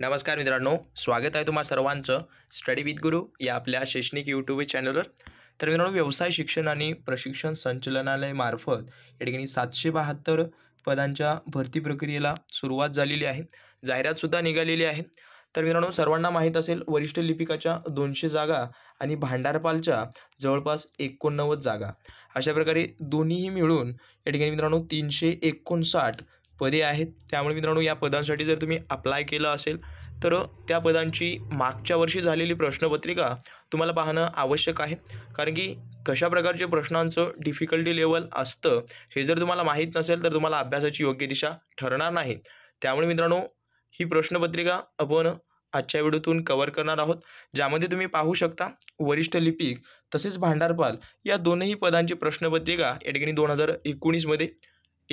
नमस्कार मित्रांनो स्वागत आहे तुम्हा सर्वांचं स्टडी विथ गुरु या आपल्या शैक्षणिक यूट्यूब चॅनलवर तर मित्रांनो व्यवसाय शिक्षण आणि प्रशिक्षण संचलनालयामार्फत या ठिकाणी सातशे बहात्तर पदांच्या भरती प्रक्रियेला सुरुवात झालेली आहे जाहिरातसुद्धा निघालेली आहे तर मित्रांनो सर्वांना माहीत असेल वरिष्ठ लिपिकाच्या दोनशे जागा आणि भांडारपालच्या जवळपास एकोणनव्वद जागा अशा प्रकारे दोन्हीही मिळून या ठिकाणी मित्रांनो तीनशे एकोणसाठ पदे आहेत त्यामुळे मित्रांनो या पदांसाठी जर तुम्ही अप्लाय केलं असेल तर त्या पदांची मागच्या वर्षी झालेली प्रश्नपत्रिका तुम्हाला पाहणं आवश्यक आहे कारण की कशा प्रकारचे प्रश्नांचं डिफिकल्टी लेवल असतं हे जर तुम्हाला माहीत नसेल तर तुम्हाला अभ्यासाची योग्य दिशा ठरणार नाही त्यामुळे मित्रांनो ही प्रश्नपत्रिका आपण आजच्या व्हिडिओतून कवर करणार आहोत ज्यामध्ये तुम्ही पाहू शकता वरिष्ठ लिपिक तसेच भांडारपाल या दोनही पदांची प्रश्नपत्रिका या ठिकाणी दोन हजार एकोणीसमध्ये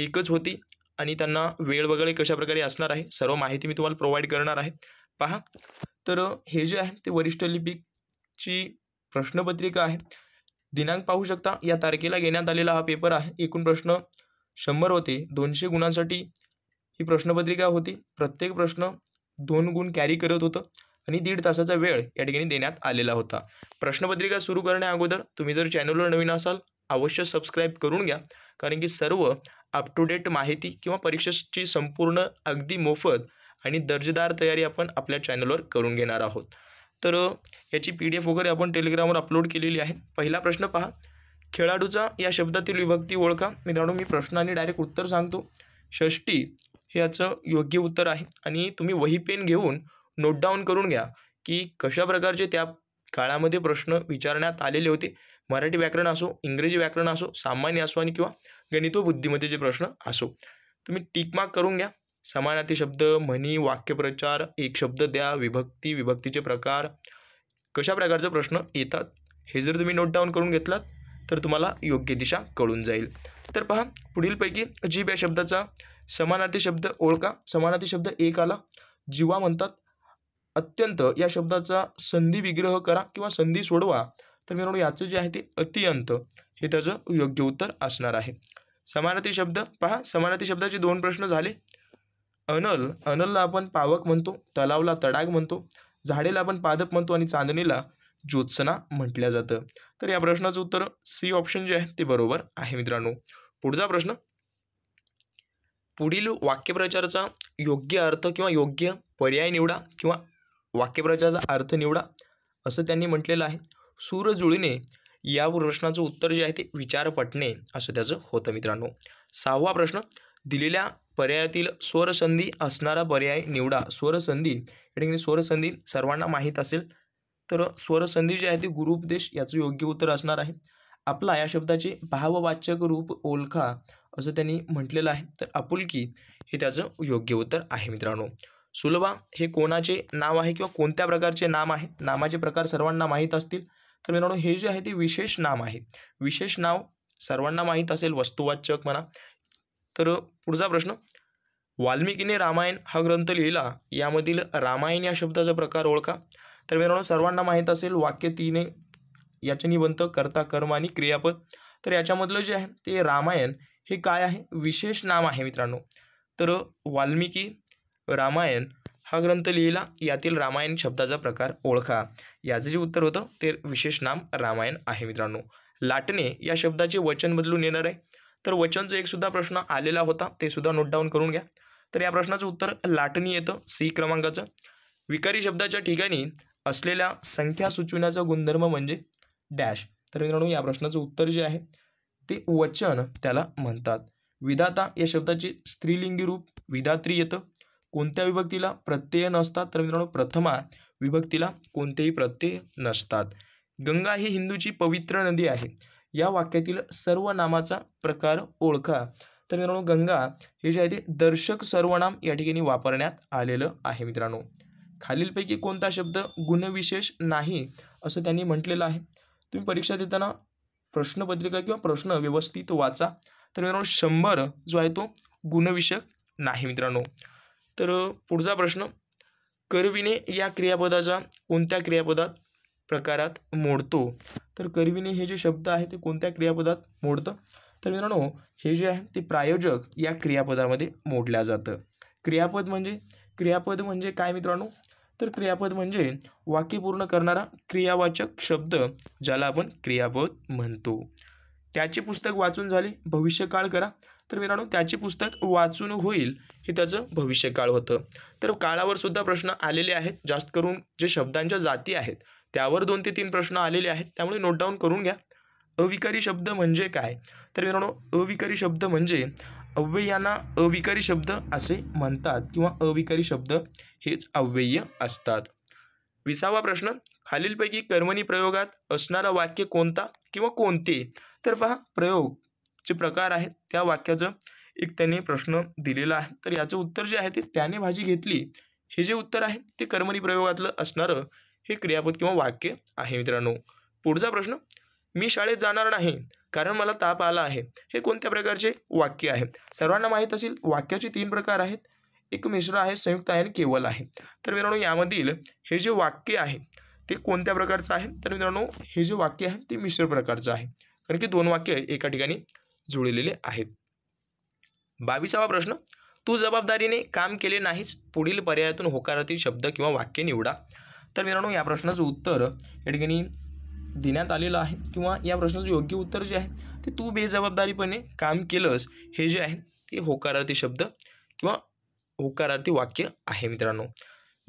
एकच होती आणि त्यांना वेळ वगैरे कशाप्रकारे असणार आहे सर्व माहिती मी तुम्हाला प्रोव्हाइड करणार आहे पहा तर हे जे आहे ते वरिष्ठ लिपिकची प्रश्नपत्रिका आहे दिनांक पाहू शकता या तारखेला घेण्यात आलेला हा पेपर आहे एकूण प्रश्न शंभर होते दोनशे गुणांसाठी ही प्रश्नपत्रिका होती प्रत्येक प्रश्न दोन गुण कॅरी करत होतं आणि दीड तासाचा वेळ या ठिकाणी देण्यात आलेला होता प्रश्नपत्रिका सुरू करण्या अगोदर तुम्ही जर चॅनलवर नवीन असाल अवश्य सबस्क्राईब करून घ्या कारण की सर्व अप टू डेट माहिती किंवा परीक्षेची संपूर्ण अगदी मोफत आणि दर्जेदार तयारी आपण आपल्या चॅनलवर करून घेणार आहोत तर याची पी डी एफ वगैरे आपण टेलिग्रामवर अपलोड केलेली आहे पहिला प्रश्न पहा खेळाडूचा या शब्दातील विभक्ती ओळखा मित्रांनो मी प्रश्नाने डायरेक्ट उत्तर सांगतो षष्टी हे याचं योग्य उत्तर आहे आणि तुम्ही वही पेन घेऊन नोट डाऊन करून घ्या की कशा प्रकारचे त्या काळामध्ये प्रश्न विचारण्यात आलेले होते मराठी व्याकरण असो इंग्रजी व्याकरण असो सामान्य असो आणि किंवा गणित व जे प्रश्न असो तुम्ही टिकमार्क करून घ्या समानार्थी शब्द म्हणी वाक्यप्रचार एक शब्द द्या विभक्ती विभक्तीचे प्रकार कशा प्रकारचे प्रश्न येतात हे जर तुम्ही नोट डाऊन करून घेतलात तर तुम्हाला योग्य दिशा कळून जाईल तर पहा पुढीलपैकी जीभ या शब्दाचा समानार्थी शब्द ओळखा समानार्थी शब्द एक आला जीवा म्हणतात अत्यंत या शब्दाचा संधी विग्रह करा किंवा संधी सोडवा तर मित्रांनो याचं जे आहे ते अतिअंत हे त्याचं योग्य उत्तर असणार आहे समानती शब्द पहा समानती शब्दाचे दोन प्रश्न झाले अनल अनलला आपण पावक म्हणतो तलावला तडाग म्हणतो झाडेला आपण पादप म्हणतो आणि चांदणीला ज्योत्सना म्हटल्या जातं तर या प्रश्नाचं उत्तर सी ऑप्शन जे आहे ते बरोबर आहे मित्रांनो पुढचा प्रश्न पुढील वाक्यप्रचाराचा योग्य अर्थ किंवा योग्य पर्याय निवडा किंवा वाक्यप्रचाराचा अर्थ निवडा असं त्यांनी म्हटलेलं आहे सूर जुळणे या प्रश्नाचं उत्तर जे आहे ते विचार पटणे असं त्याचं होतं मित्रांनो सहावा प्रश्न दिलेल्या पर्यायातील स्वरसंधी असणारा पर्याय निवडा स्वरसंधी या ठिकाणी स्वरसंधी सर्वांना माहीत असेल तर स्वरसंधी जी आहे ती गुरुपदेश याचं योग्य उत्तर असणार आहे आपला या शब्दाचे भाववाचक रूप ओळखा असं त्यांनी म्हटलेलं आहे तर आपुलकी हे त्याचं योग्य उत्तर आहे मित्रांनो सुलभा हे कोणाचे नाव आहे किंवा कोणत्या प्रकारचे नाम आहे नामाचे प्रकार सर्वांना माहीत असतील तर मित्रांनो हे जे आहे ते विशेष नाम आहे विशेष नाव सर्वांना माहीत असेल वस्तुवाचक म्हणा तर पुढचा प्रश्न वाल्मिकीने रामायण हा ग्रंथ लिहिला यामधील रामायण या शब्दाचा प्रकार ओळखा तर मित्रांनो सर्वांना माहीत असेल वाक्य तीने याचे निबंध कर्ता कर्म आणि क्रियापद तर याच्यामधलं जे आहे ते रामायण हे काय आहे विशेष नाम आहे मित्रांनो तर वाल्मिकी रामायण हा ग्रंथ लिहिला यातील रामायण शब्दाचा प्रकार ओळखा याचं जे उत्तर होतं ते विशेष नाम रामायण आहे मित्रांनो लाटणे या शब्दाचे वचन बदलून येणार आहे तर वचनचं एक सुद्धा प्रश्न आलेला होता ते सुद्धा नोट डाऊन करून घ्या तर या प्रश्नाचं उत्तर लाटणी येतं सी क्रमांकाचं विकारी शब्दाच्या ठिकाणी असलेल्या संख्या सुचविण्याचा गुणधर्म म्हणजे डॅश तर मित्रांनो या प्रश्नाचं उत्तर जे आहे ते वचन त्याला म्हणतात विधाता या शब्दाचे स्त्रीलिंगी रूप विधात्री येतं कोणत्या विभक्तीला प्रत्यय नसतात तर मित्रांनो प्रथमा विभक्तीला कोणतेही प्रत्यय नसतात गंगा ही हिंदूची पवित्र नदी आहे या वाक्यातील सर्व नामाचा प्रकार ओळखा तर मित्रांनो गंगा हे जे आहे ते दर्शक सर्वनाम या ठिकाणी वापरण्यात आलेलं आहे मित्रांनो खालीलपैकी कोणता शब्द गुणविशेष नाही असं त्यांनी म्हटलेलं आहे तुम्ही परीक्षा देताना प्रश्नपत्रिका किंवा प्रश्न व्यवस्थित वाचा तर मित्रांनो शंभर जो आहे तो गुणविषयक नाही मित्रांनो तर पुढचा प्रश्न करविणे या क्रियापदाचा कोणत्या क्रियापदात प्रकारात मोडतो तर करविणे हे जे शब्द आहे ते कोणत्या क्रियापदात मोडतं तर मित्रांनो हे जे आहे ते प्रायोजक या क्रियापदामध्ये मोडल्या जातं क्रियापद म्हणजे क्रियापद म्हणजे काय मित्रांनो तर क्रियापद म्हणजे वाक्य पूर्ण करणारा क्रियावाचक शब्द ज्याला आपण क्रियापद म्हणतो त्याचे पुस्तक वाचून झाले भविष्यकाळ करा तर मित्रांनो त्याचे पुस्तक वाचून होईल हे त्याचं भविष्यकाळ होतं तर काळावर सुद्धा प्रश्न आलेले आहेत जास्त करून जे शब्दांच्या जाती आहेत त्यावर दोन ते तीन प्रश्न आलेले आहेत त्यामुळे नोट डाऊन करून घ्या अविकारी शब्द म्हणजे काय तर मित्रांनो अविकारी शब्द म्हणजे अव्ययांना अविकारी शब्द असे म्हणतात किंवा अविकारी शब्द हेच अव्यय असतात विसावा प्रश्न खालीलपैकी कर्मणी प्रयोगात असणारा वाक्य कोणता किंवा कोणते तर पहा प्रयोग जे प्रकार आहेत त्या वाक्याचं एक त्यांनी प्रश्न दिलेला आहे तर याचं उत्तर जे आहे ते त्याने भाजी घेतली हे जे उत्तर आहे ते कर्मणी प्रयोगातलं असणारं हे क्रियापद किंवा वाक्य आहे मित्रांनो पुढचा प्रश्न मी शाळेत जाणार नाही कारण मला ताप आला आहे हे कोणत्या प्रकारचे वाक्य आहे सर्वांना माहीत असेल वाक्याचे तीन प्रकार आहेत एक मिश्र आहे संयुक्त आहे आणि केवल आहे तर मित्रांनो यामधील हे जे वाक्य आहे ते कोणत्या प्रकारचं आहे तर मित्रांनो हे जे वाक्य आहे ते मिश्र प्रकारचं आहे कारण की दोन वाक्य एका ठिकाणी जुळलेले आहेत बावीसावा प्रश्न तू जबाबदारीने काम केले नाहीच पुढील पर्यायातून होकारातील शब्द किंवा वाक्य निवडा तर मित्रांनो या प्रश्नाचं उत्तर या ठिकाणी देण्यात आलेलं आहे किंवा या प्रश्नाचं योग्य उत्तर जे आहे ते तू बेजबाबदारीपणे काम केलंस हे जे आहे ते होकारार्थी शब्द किंवा होकारार्थी वाक्य आहे मित्रांनो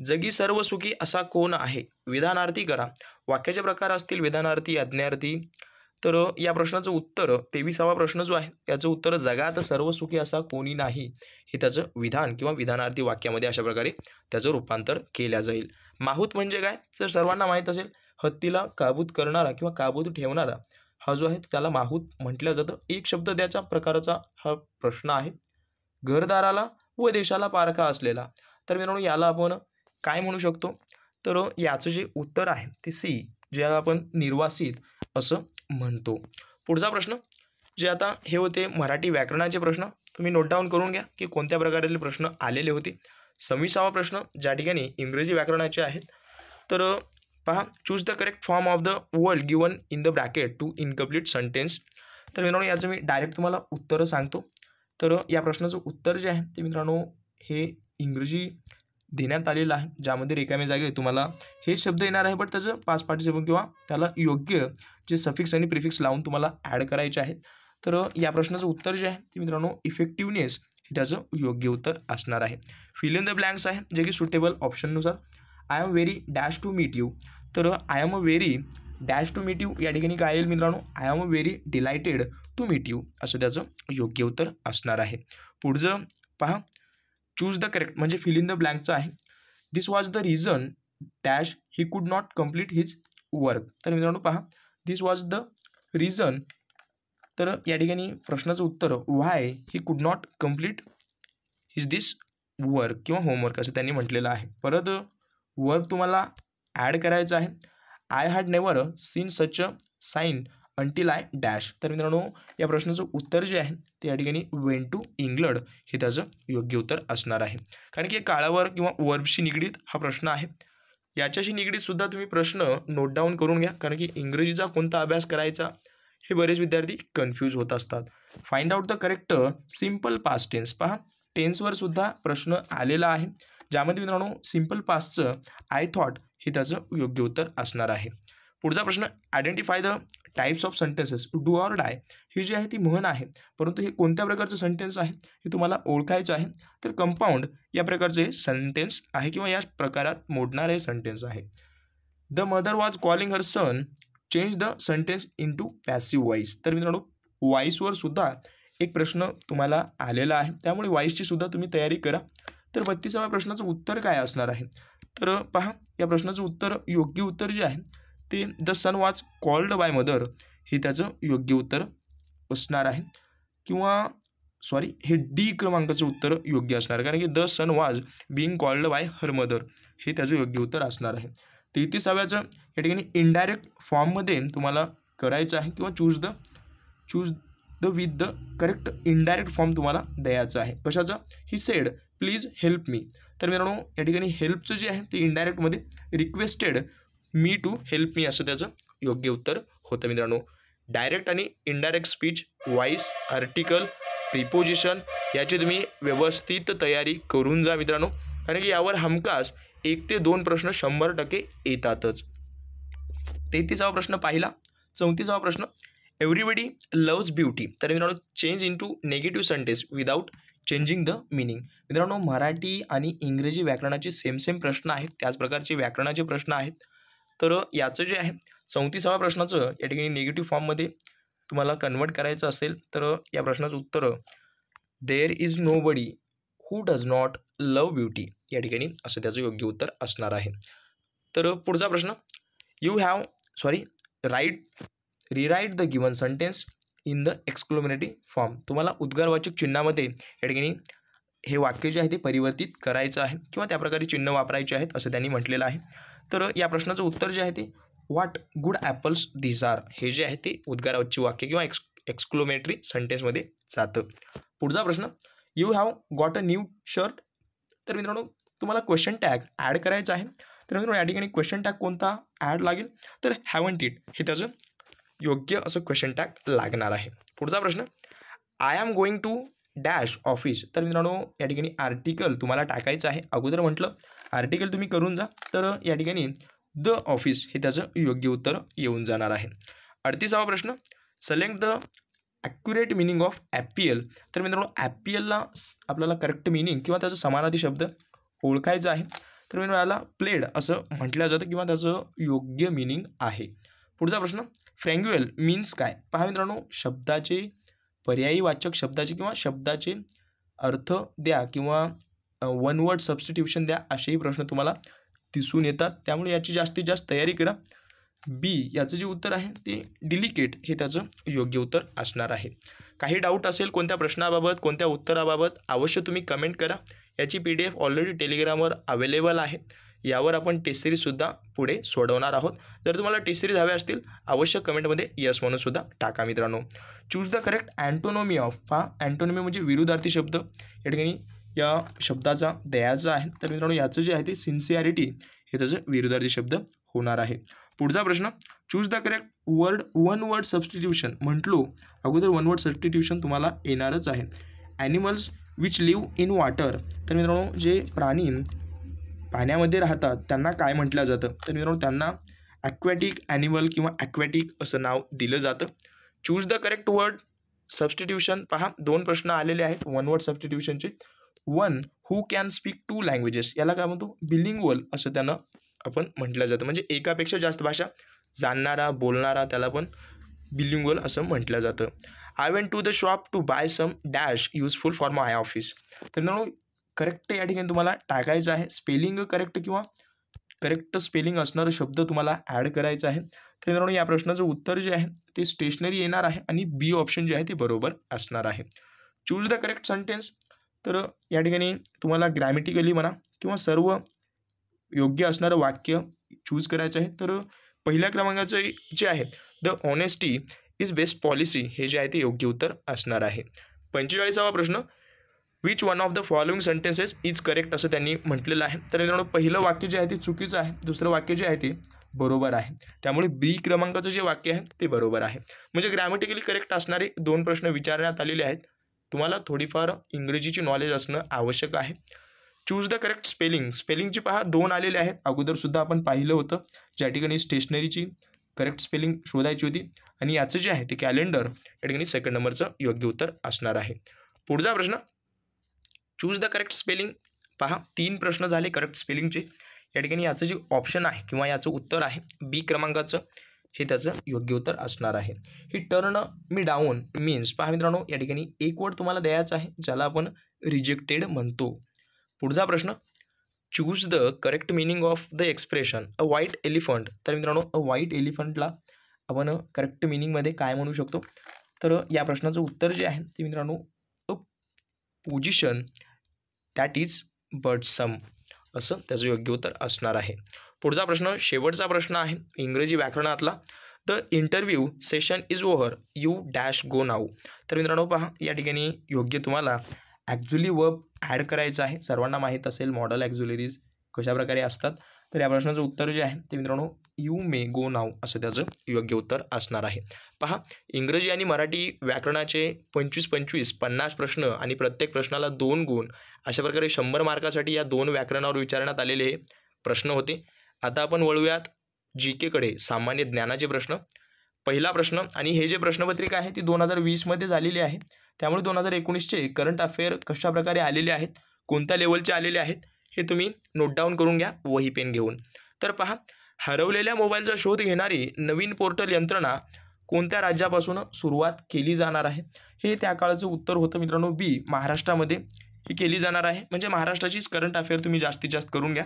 जगी सर्व सुखी असा कोण आहे विधानार्थी करा वाक्याचे प्रकार असतील विधानार्थी आज्ञार्थी तर या प्रश्नाचं उत्तर तेविसावा प्रश्न जो आहे त्याचं उत्तर जगात सर्व सुखी असा कोणी नाही हे त्याचं विधान किंवा विधानार्थी वाक्यामध्ये अशा प्रकारे त्याचं रूपांतर केल्या जाईल माहूत म्हणजे काय तर सर्वांना माहीत असेल हत्तीला काबूत करणारा किंवा काबूत ठेवणारा हा जो आहे त्याला माहूत म्हटलं जातं एक शब्द त्याच्या प्रकाराचा हा प्रश्न आहे घरदाराला व देशाला पारखा असलेला तर मित्रांनो याला आपण काय म्हणू शकतो तर याचं जे उत्तर आहे ते सी ज्याला आपण निर्वासित असं म्हणतो पुढचा प्रश्न जे आता हे होते मराठी व्याकरणाचे प्रश्न तुम्ही नोट डाऊन करून घ्या की कोणत्या प्रकारातील प्रश्न आलेले होते सव्वीसावा प्रश्न ज्या ठिकाणी इंग्रजी व्याकरणाचे आहेत तर पहा choose the correct form of the world given in the bracket to incomplete sentence तर मित्रांनो याचं मी डायरेक्ट तुम्हाला उत्तरं सांगतो तर या प्रश्नाचं उत्तर जे आहे ते मित्रांनो हे इंग्रजी देण्यात आलेलं आहे ज्यामध्ये रिकाम्या जागे तुम्हाला हे शब्द येणार आहे बट त्याचं पाच पार्टिसिपंट किंवा त्याला योग्य जे सफिक्स आणि प्रिफिक्स लावून तुम्हाला ॲड करायचे आहेत तर या प्रश्नाचं उत्तर जे आहे ते मित्रांनो इफेक्टिव्हनेस हे त्याचं योग्य उत्तर असणार आहे फिल इन द ब्लँक्स आहे जे की सुटेबल ऑप्शननुसार I am very dash to meet you तर I am a very dash to meet you या ठिकाणी काय येईल मित्रांनो I am a very delighted to meet you असं त्याचं योग्य उत्तर असणार आहे पुढचं पहा चूज द करेक्ट म्हणजे फिल इन द ब्लँकचं आहे this was the reason dash he could not complete his work तर मित्रांनो पहा दिस वॉज द रिझन तर या ठिकाणी प्रश्नाचं उत्तर why he could not complete is this work किंवा होमवर्क असं त्यांनी म्हटलेलं आहे परत वर्क तुम्हाला ॲड करायचं आहे I had never seen such a sign until I dash तर मित्रांनो या प्रश्नाचं उत्तर जे आहे ते या ठिकाणी वेन टू इंग्लंड हे त्याचं योग्य उत्तर असणार आहे कारण की काळावर किंवा वर्बशी निगडीत हा प्रश्न आहे याच्याशी निगडीत सुद्धा तुम्ही प्रश्न नोट डाऊन करून घ्या कारण की इंग्रजीचा कोणता अभ्यास करायचा हे बरेच विद्यार्थी कन्फ्यूज होत असतात find out the correct simple past tense पहा टेन्सवर सुद्धा प्रश्न आलेला आहे ज्यामध्ये मित्रांनो सिम्पल पास्टचं आय थॉट हे त्याचं योग्य उत्तर असणार आहे पुढचा प्रश्न identify the types of sentences do or die ही जी आहे ती म्हण आहे परंतु हे कोणत्या प्रकारचं सेंटेन्स आहे हे तुम्हाला ओळखायचं आहे तर कंपाऊंड या प्रकारचे हे सेंटेन्स आहे किंवा या प्रकारात मोडणारं हे सेंटेन्स आहे the mother was calling her son change the sentence into passive voice तर मित्रांनो वॉईसवर सुद्धा एक प्रश्न तुम्हाला आलेला आहे त्यामुळे वॉईसची सुद्धा तुम्ही तयारी करा तर बत्तीसाव्या प्रश्नाचं उत्तर काय असणार आहे तर पहा या प्रश्नाचं उत्तर योग्य उत्तर जे आहे ते the son was called by mother हे त्याचं योग्य उत्तर असणार आहे किंवा सॉरी हे डी क्रमांकाचं उत्तर योग्य असणार कारण की the son was being called by her mother हे त्याचं योग्य उत्तर असणार आहे तेहतीसाव्याचं या ठिकाणी इनडायरेक्ट फॉर्ममध्ये तुम्हाला करायचं आहे किंवा choose the choose the with the correct indirect form तुम्हाला द्यायचं आहे कशाचं he said please help me तर मित्रांनो या ठिकाणी हेल्पचं जे आहे ते इनडायरेक्टमध्ये requested me to help me असं त्याचं योग्य उत्तर होतं मित्रांनो डायरेक्ट आणि indirect speech voice article preposition याची तुम्ही व्यवस्थित तयारी करून जा मित्रांनो कारण की यावर हमखास एक ते दोन प्रश्न शंभर टक्के येतातच तेहतीसावा प्रश्न पाहिला चौतीसावा प्रश्न एव्हरीबडी लव्ज ब्युटी तर मित्रांनो change into negative sentence without changing the meaning मित्रांनो मराठी आणि इंग्रजी व्याकरणाचे सेम सेम प्रश्न आहेत त्याच प्रकारचे व्याकरणाचे प्रश्न आहेत तर याचं जे आहे चौतीसाव्या प्रश्नाचं या ठिकाणी निगेटिव्ह फॉर्ममध्ये तुम्हाला कन्वर्ट करायचं असेल तर या प्रश्नाचं उत्तर there is nobody who does not love beauty या ठिकाणी असं त्याचं योग्य उत्तर असणार आहे तर पुढचा प्रश्न you have sorry write rewrite the given sentence in the exclamatory form तुम्हाला उद्गारवाचक चिन्हामध्ये या ठिकाणी हे वाक्य जे आहे ते परिवर्तित करायचं आहे किंवा त्या प्रकारे चिन्ह वापरायचे आहेत असं त्यांनी म्हटलेलं आहे तर या प्रश्नाचं उत्तर जे आहे ते what good apples these are हे जे आहे ते उद्गारावरची वाक्य किंवा एक्स एक्सक्लोमेटरी सेंटेन्समध्ये जातं पुढचा प्रश्न you have got a new shirt तर मित्रांनो तुम्हाला क्वेश्चन टॅग ॲड करायचं आहे तर मित्रांनो या ठिकाणी क्वेश्चन टॅग कोणता ॲड लागेल तर हॅवन टीट हे त्याचं योग्य असं क्वेश्चन टॅग लागणार आहे पुढचा प्रश्न I am going to dash office तर मित्रांनो या ठिकाणी आर्टिकल तुम्हाला टाकायचं आहे अगोदर म्हटलं आर्टिकल तुम्ही करून जा तर या ठिकाणी द ऑफिस हे त्याचं योग्य उत्तर येऊन जाणार आहे अडतीसावा प्रश्न select the accurate meaning of appeal तर मित्रांनो ॲपियलला आपल्याला करेक्ट मिनिंग किंवा त्याचं समानार्थी शब्द ओळखायचा आहे तर मित्रांनो याला प्लेड असं म्हटलं जातं किंवा त्याचं योग्य मिनिंग आहे पुढचा प्रश्न फ्रँग्युएल मीन्स काय पहा मित्रांनो शब्दाचे पर्यायी वाचक शब्दाचे किंवा शब्दाचे अर्थ द्या किंवा वन वर्ड सबस्टिट्यूशन द्या असेही प्रश्न तुम्हाला दिसून येतात त्यामुळे याची जास्तीत जास्त तयारी करा बी याचं जे उत्तर आहे ते डिलिकेट हे त्याचं योग्य उत्तर असणार आहे काही डाऊट असेल कोणत्या प्रश्नाबाबत कोणत्या उत्तराबाबत अवश्य तुम्ही कमेंट करा याची पी डी एफ ऑलरेडी टेलिग्रामवर अवेलेबल आहे यावर आपण टेस्ट सिरीजसुद्धा पुढे सोडवणार आहोत जर तुम्हाला टेस्ट सिरीज हव्या असतील अवश्य कमेंटमध्ये यस म्हणूनसुद्धा टाका मित्रांनो choose the correct antonym of हा अँटोनॉमी म्हणजे विरुद्धार्थी शब्द या ठिकाणी या शब्दाचा दयाचा आहे तर मित्रांनो याचं जे आहे ते सिन्सिअरिटी हे त्याचं विरुद्धार्थी शब्द होणार आहे पुढचा प्रश्न choose the correct word one word substitution म्हटलो अगोदर वन वर्ड सबस्टिट्यूशन तुम्हाला येणारच आहे animals which live in water तर मित्रांनो जे प्राणी पाण्यामध्ये राहतात त्यांना काय म्हटलं जातं तर मित्रांनो त्यांना ॲक्वॅटिक ॲनिमल किंवा ॲक्वॅटिक असं नाव दिलं जातं choose the correct word substitution पहा दोन प्रश्न आलेले आहेत वन वर्ड सबस्टिट्यूशनचे one who can speak two languages याला काय म्हणतो वल असं त्यानं आपण म्हटलं जातं म्हणजे एकापेक्षा जास्त भाषा जाणणारा बोलणारा त्याला पण वल असं म्हटलं जातं I went to the shop to buy some dash useful for my office तर मित्रांनो करेक्ट या ठिकाणी तुम्हाला टाकायचं आहे स्पेलिंग करेक्ट किंवा करेक्ट स्पेलिंग असणारं शब्द तुम्हाला ॲड करायचा आहे तर मित्रांनो या प्रश्नाचं उत्तर जे आहे ते स्टेशनरी येणार आहे आणि बी ऑप्शन जे आहे ते बरोबर असणार आहे चूज द करेक्ट सेंटेन्स तर या ठिकाणी तुम्हाला ग्रॅमॅटिकली म्हणा किंवा सर्व योग्य असणारं वाक्य चूज करायचं आहे तर पहिल्या क्रमांकाचं जे आहे the honesty is best policy हे जे आहे ते योग्य उत्तर असणार आहे पंचेचाळीसावा प्रश्न which one of the following sentences is correct असं त्यांनी म्हटलेलं आहे तर मित्रांनो पहिलं वाक्य जे आहे ते चुकीचं आहे दुसरं वाक्य जे आहे ते बरोबर आहे त्यामुळे बी क्रमांकाचं जे वाक्य आहे ते बरोबर आहे म्हणजे ग्रॅमॅटिकली करेक्ट असणारे दोन प्रश्न विचारण्यात आलेले आहेत तुम्हाला थोडीफार इंग्रजीची नॉलेज असणं आवश्यक आहे चूज द करेक्ट स्पेलिंग स्पेलिंगची पहा दोन आलेले आहेत अगोदरसुद्धा आपण पाहिलं होतं ज्या ठिकाणी स्टेशनरीची करेक्ट स्पेलिंग शोधायची होती आणि याचं जे आहे ते कॅलेंडर या ठिकाणी सेकंड नंबरचं योग्य उत्तर असणार आहे पुढचा प्रश्न चूज द करेक्ट स्पेलिंग पहा तीन प्रश्न झाले करेक्ट स्पेलिंगचे या ठिकाणी याचं जे ऑप्शन आहे किंवा याचं उत्तर आहे बी क्रमांकाचं हे त्याचं योग्य उत्तर असणार आहे he turn me down means पहा मित्रांनो या ठिकाणी एक वर्ड तुम्हाला द्यायचा आहे ज्याला आपण रिजेक्टेड म्हणतो पुढचा प्रश्न choose the correct meaning of the expression a white elephant तर मित्रांनो अ व्हाईट एलिफंटला आपण करेक्ट मिनिंगमध्ये काय म्हणू शकतो तर या प्रश्नाचं उत्तर जे आहे ते मित्रांनो a position that is but some असं त्याचं योग्य उत्तर असणार आहे पुढचा प्रश्न शेवटचा प्रश्न आहे इंग्रजी व्याकरणातला the interview session is over you dash go now तर मित्रांनो पहा या ठिकाणी योग्य तुम्हाला ॲक्झुली वर्ब ॲड करायचं आहे सर्वांना माहीत असेल मॉडल ॲक्झुलेरीज कशाप्रकारे असतात तर या प्रश्नाचं उत्तर जे आहे ते मित्रांनो यू मे गो नाव असं त्याचं योग्य उत्तर असणार आहे पहा इंग्रजी आणि मराठी व्याकरणाचे पंचवीस पंचवीस पन्नास प्रश्न आणि प्रत्येक प्रश्नाला दोन गुण अशा प्रकारे शंभर मार्कासाठी या दोन व्याकरणावर विचारण्यात आलेले प्रश्न होते आता आपण वळूयात जी केकडे सामान्य ज्ञानाचे प्रश्न पहिला प्रश्न आणि हे जे प्रश्नपत्रिका आहे ती दोन हजार वीसमध्ये झालेली आहे त्यामुळे दोन हजार एकोणीसचे करंट अफेअर कशाप्रकारे आलेले आहेत कोणत्या लेवलचे आलेले आहेत हे तुम्ही नोट डाऊन करून घ्या वही पेन घेऊन तर पहा हरवलेल्या मोबाईलचा शोध घेणारी नवीन पोर्टल यंत्रणा कोणत्या राज्यापासून सुरुवात केली जाणार आहे हे त्या काळाचं उत्तर होतं मित्रांनो बी महाराष्ट्रामध्ये ही केली जाणार आहे म्हणजे महाराष्ट्राचीच करंट अफेअर तुम्ही जास्तीत जास्त करून घ्या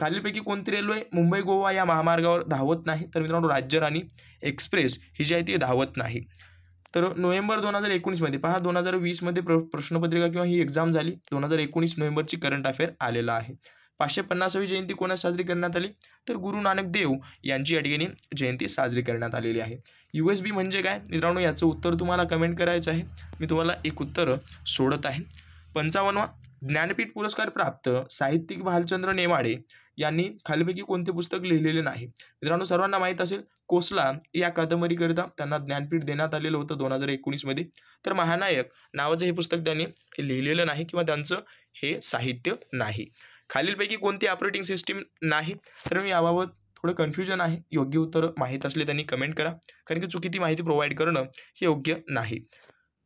खालीलपैकी कोणती रेल्वे मुंबई गोवा या महामार्गावर धावत नाही तर मित्रांनो राज्यराणी एक्सप्रेस ही जी आहे ती धावत नाही तर नोव्हेंबर दोन हजार एकोणीसमध्ये पहा दोन हजार वीसमध्ये प्र प्रश्नपत्रिका किंवा ही एक्झाम झाली दोन हजार एकोणीस नोव्हेंबरची करंट अफेअर आलेला आहे पाचशे पन्नासावी जयंती कोणास साजरी करण्यात आली तर गुरु नानक देव यांची या ठिकाणी जयंती साजरी करण्यात आलेली आहे यू एस बी म्हणजे काय मित्रांनो याचं उत्तर तुम्हाला कमेंट करायचं आहे मी तुम्हाला एक उत्तर सोडत आहे पंचावन्नवा ज्ञानपीठ पुरस्कार प्राप्त साहित्यिक भालचंद्र नेमाडे यांनी खालीपैकी कोणते पुस्तक लिहिलेले नाही मित्रांनो सर्वांना माहीत असेल कोसला या कादंबरीकरिता त्यांना ज्ञानपीठ देण्यात आलेलं होतं दोन हजार एकोणीसमध्ये तर महानायक नावाचं हे पुस्तक त्यांनी लिहिलेलं नाही किंवा त्यांचं हे साहित्य नाही खालीलपैकी कोणती ऑपरेटिंग सिस्टीम नाही तर मी याबाबत थोडं कन्फ्युजन आहे योग्य उत्तर माहीत असले त्यांनी कमेंट करा कारण की चुकी ती माहिती प्रोव्हाइड करणं हे योग्य नाही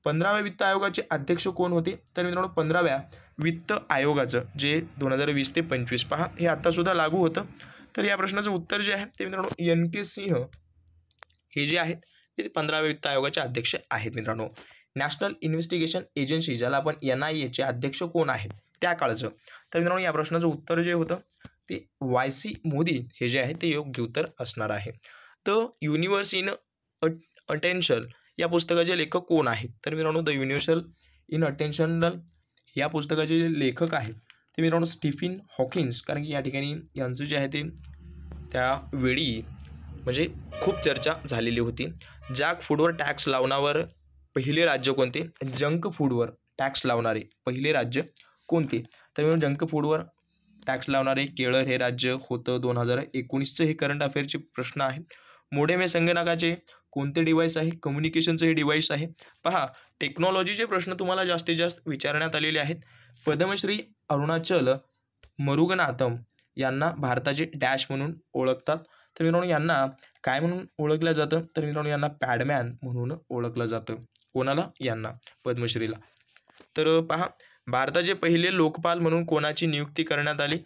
पंधराव्या वित्त आयोगाचे अध्यक्ष कोण होते तर मित्रांनो पंधराव्या वित्त आयोगाचं जे दोन हजार वीस ते पंचवीस पहा हे आत्तासुद्धा लागू होतं तर या प्रश्नाचं उत्तर जे आहे ते मित्रांनो एन के सिंह हे जे आहेत ते पंधराव्या वित्त आयोगाचे अध्यक्ष आहेत मित्रांनो नॅशनल इन्व्हेस्टिगेशन एजन्सी ज्याला आपण एन आय एचे अध्यक्ष कोण आहेत त्या काळचं तर मित्रांनो या प्रश्नाचं उत्तर जे होतं ते वाय सी मोदी हे जे आहे ते योग्य उत्तर असणार आहे तर युनिव्हर्स इन अटेन्शन या पुस्तकाचे लेखक कोण आहेत तर मित्रांनो द युनिव्हर्सल इन अटेन्शनल या पुस्तकाचे जे लेखक आहेत ते मित्रांनो स्टीफिन हॉकिन्स कारण की या ठिकाणी यांचं जे आहे ते त्यावेळी म्हणजे खूप चर्चा झालेली होती जॅक फूडवर टॅक्स लावण्यावर पहिले राज्य कोणते जंक फूडवर टॅक्स लावणारे पहिले राज्य कोणते तर जंक फूडवर टॅक्स लावणारे केरळ हे राज्य होतं दोन हजार एकोणीसचं हे करंट अफेअरचे प्रश्न आहे मोडेमे संगणकाचे कोणते डिव्हाइस आहे कम्युनिकेशनचं हे डिव्हाइस आहे पहा टेक्नॉलॉजीचे प्रश्न तुम्हाला जास्तीत जास्त विचारण्यात आलेले आहेत पद्मश्री अरुणाचल मरुगनाथम यांना भारताचे डॅश म्हणून ओळखतात तर मित्रांनो यांना काय म्हणून ओळखलं जातं तर मित्रांनो यांना पॅडमॅन म्हणून ओळखलं जातं कोणाला यांना पद्मश्रीला तर पहा भारताचे पहिले लोकपाल म्हणून कोणाची नियुक्ती करण्यात आली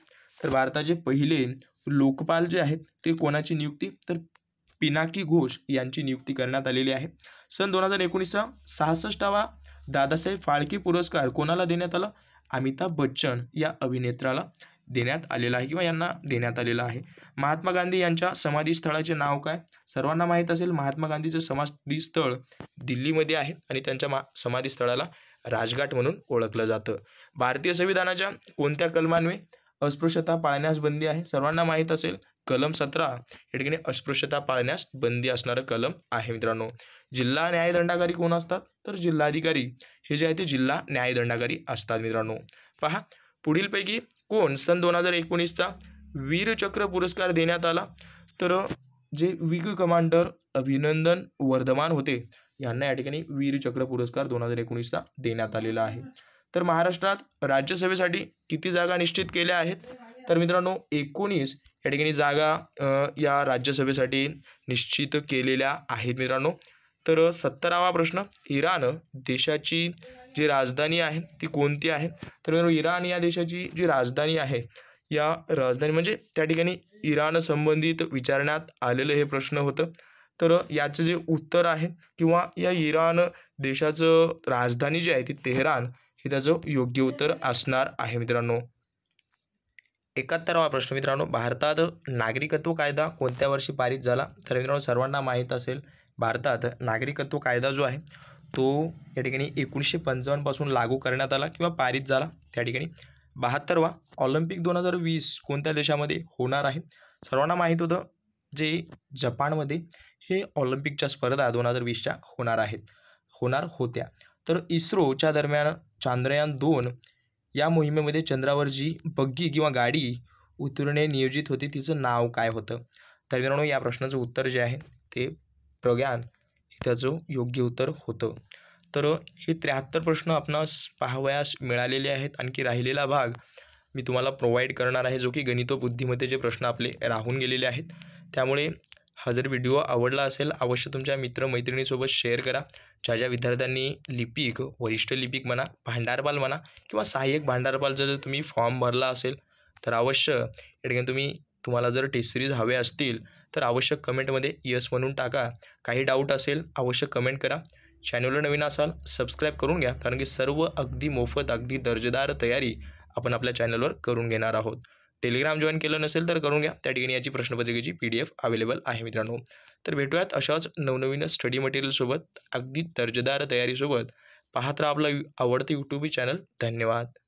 तर भारताचे पहिले लोकपाल जे आहेत ते कोणाची नियुक्ती तर पिनाकी घोष यांची नियुक्ती करण्यात आलेली आहे सन दोन हजार एकोणीसचा सहासष्टावा दादासाहेब फाळके पुरस्कार कोणाला देण्यात आला अमिताभ बच्चन या अभिनेत्राला देण्यात आलेला आहे किंवा यांना देण्यात आलेला आहे महात्मा गांधी यांच्या समाधी स्थळाचे नाव काय सर्वांना माहीत असेल महात्मा गांधीचं स्थळ दिल्लीमध्ये आहे आणि त्यांच्या मा समाधीस्थळाला राजघाट म्हणून ओळखलं जातं भारतीय संविधानाच्या कोणत्या कलमान्वे अस्पृश्यता पाळण्यास बंदी आहे सर्वांना माहीत असेल कलम सतरा या ठिकाणी अस्पृश्यता पाळण्यास बंदी असणारं कलम आहे मित्रांनो जिल्हा न्यायदंडाकारी कोण असतात तर जिल्हाधिकारी हे जे आहे ते जिल्हा न्यायदंडाकारी असतात मित्रांनो पहा पुढीलपैकी कोण सन दोन हजार एकोणीसचा वीरचक्र पुरस्कार देण्यात आला तर जे विग कमांडर अभिनंदन वर्धमान होते यांना या ठिकाणी वीरचक्र पुरस्कार दोन हजार एकोणीसचा देण्यात आलेला आहे तर महाराष्ट्रात राज्यसभेसाठी किती जागा निश्चित केल्या आहेत तर मित्रांनो एकोणीस या ठिकाणी जागा या राज्यसभेसाठी निश्चित केलेल्या आहेत मित्रांनो तर सत्तरावा प्रश्न इराण देशाची जी राजधानी आहे ती कोणती आहे तर मित्रांनो इराण या देशाची जी राजधानी आहे या राजधानी म्हणजे त्या ठिकाणी इराण संबंधित विचारण्यात आलेलं हे प्रश्न होतं तर याचं जे उत्तर आहे किंवा या इराण देशाचं राजधानी जी आहे ती तेहरान हे त्याचं योग्य उत्तर असणार आहे मित्रांनो एकाहत्तरावा प्रश्न मित्रांनो भारतात नागरिकत्व कायदा कोणत्या वर्षी पारित झाला तर मित्रांनो सर्वांना माहीत असेल भारतात नागरिकत्व कायदा जो आहे तो या ठिकाणी एकोणीसशे पंचावन्नपासून लागू करण्यात आला किंवा पारित झाला त्या ठिकाणी बहात्तरवा ऑलिम्पिक दोन हजार वीस कोणत्या देशामध्ये होणार आहे सर्वांना माहीत होतं जे जपानमध्ये हे ऑलिम्पिकच्या स्पर्धा दोन हजार वीसच्या होणार आहेत होणार होत्या तर इस्रोच्या दरम्यान चांद्रयान दोन या मोहिमेमध्ये चंद्रावर जी बग्गी किंवा गाडी उतरणे नियोजित होती तिचं नाव काय होतं तर मित्रांनो या प्रश्नाचं उत्तर जे आहे ते प्रग्यान त्याचं योग्य उत्तर होतं तर हे त्र्याहत्तर प्रश्न आपणास पाहावयास मिळालेले आहेत आणखी राहिलेला भाग मी तुम्हाला प्रोव्हाइड करणार आहे जो की गणित जे प्रश्न आपले राहून गेलेले आहेत त्यामुळे हा जर व्हिडिओ आवडला असेल अवश्य तुमच्या मित्रमैत्रिणीसोबत शेअर करा ज्या ज्या विद्यार्थ्यांनी लिपिक वरिष्ठ लिपिक म्हणा भांडारपाल म्हणा किंवा सहाय्यक भांडारपालचा जर तुम्ही फॉर्म भरला असेल तर अवश्य या ठिकाणी तुम्ही तुम्हाला जर टेस्ट सिरीज हवे असतील तर आवश्यक कमेंटमध्ये यस म्हणून टाका काही डाऊट असेल आवश्यक कमेंट करा चॅनलवर नवीन असाल सबस्क्राईब करून घ्या कारण की सर्व अगदी मोफत अगदी दर्जेदार तयारी आपण आपल्या चॅनलवर करून घेणार आहोत टेलिग्राम जॉईन केलं नसेल तर करून घ्या त्या ठिकाणी याची प्रश्नपत्रिकेची पी डी एफ अवेलेबल आहे मित्रांनो तर भेटूयात अशाच नवनवीन स्टडी मटेरियलसोबत अगदी दर्जेदार तयारीसोबत पाहत राहा आपलं आवडतं यूट्यूब चॅनल धन्यवाद